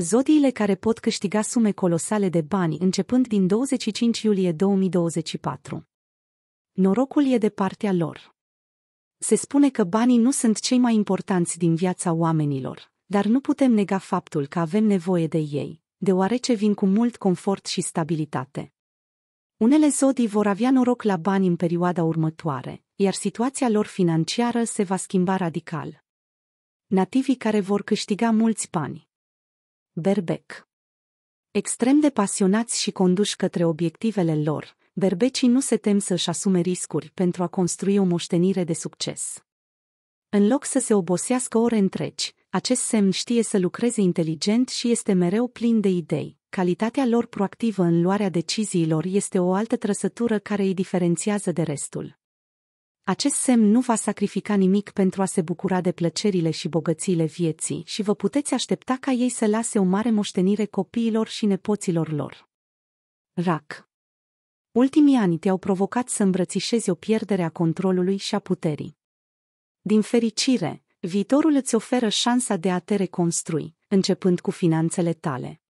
Zodiile care pot câștiga sume colosale de bani începând din 25 iulie 2024. Norocul e de partea lor. Se spune că banii nu sunt cei mai importanți din viața oamenilor, dar nu putem nega faptul că avem nevoie de ei, deoarece vin cu mult confort și stabilitate. Unele zodii vor avea noroc la bani în perioada următoare, iar situația lor financiară se va schimba radical. Nativii care vor câștiga mulți bani Berbec Extrem de pasionați și conduși către obiectivele lor, berbecii nu se tem să-și asume riscuri pentru a construi o moștenire de succes. În loc să se obosească ore întregi, acest semn știe să lucreze inteligent și este mereu plin de idei. Calitatea lor proactivă în luarea deciziilor este o altă trăsătură care îi diferențiază de restul. Acest semn nu va sacrifica nimic pentru a se bucura de plăcerile și bogățiile vieții și vă puteți aștepta ca ei să lase o mare moștenire copiilor și nepoților lor. RAC Ultimii ani te-au provocat să îmbrățișezi o pierdere a controlului și a puterii. Din fericire, viitorul îți oferă șansa de a te reconstrui, începând cu finanțele tale.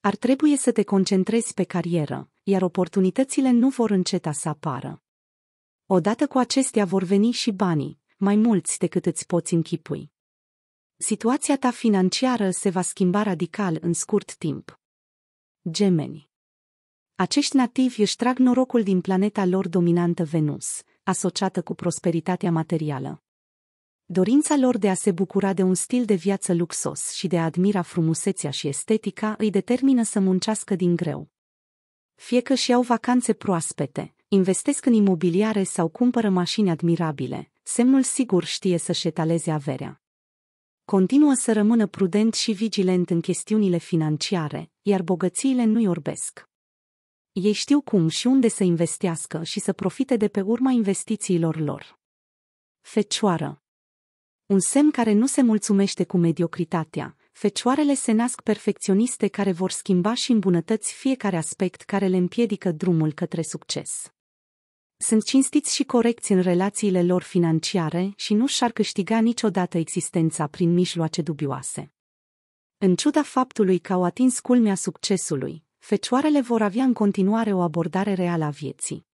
Ar trebui să te concentrezi pe carieră, iar oportunitățile nu vor înceta să apară. Odată cu acestea vor veni și banii, mai mulți decât îți poți închipui. Situația ta financiară se va schimba radical în scurt timp. Gemeni Acești nativi își trag norocul din planeta lor dominantă Venus, asociată cu prosperitatea materială. Dorința lor de a se bucura de un stil de viață luxos și de a admira frumusețea și estetica îi determină să muncească din greu. Fie că și au vacanțe proaspete, investesc în imobiliare sau cumpără mașini admirabile, semnul sigur știe să-și etaleze averea. Continuă să rămână prudent și vigilent în chestiunile financiare, iar bogățiile nu-i orbesc. Ei știu cum și unde să investească și să profite de pe urma investițiilor lor. Fecioară un semn care nu se mulțumește cu mediocritatea, fecioarele se nasc perfecționiste care vor schimba și îmbunătăți fiecare aspect care le împiedică drumul către succes. Sunt cinstiți și corecți în relațiile lor financiare și nu și-ar câștiga niciodată existența prin mijloace dubioase. În ciuda faptului că au atins culmea succesului, fecioarele vor avea în continuare o abordare reală a vieții.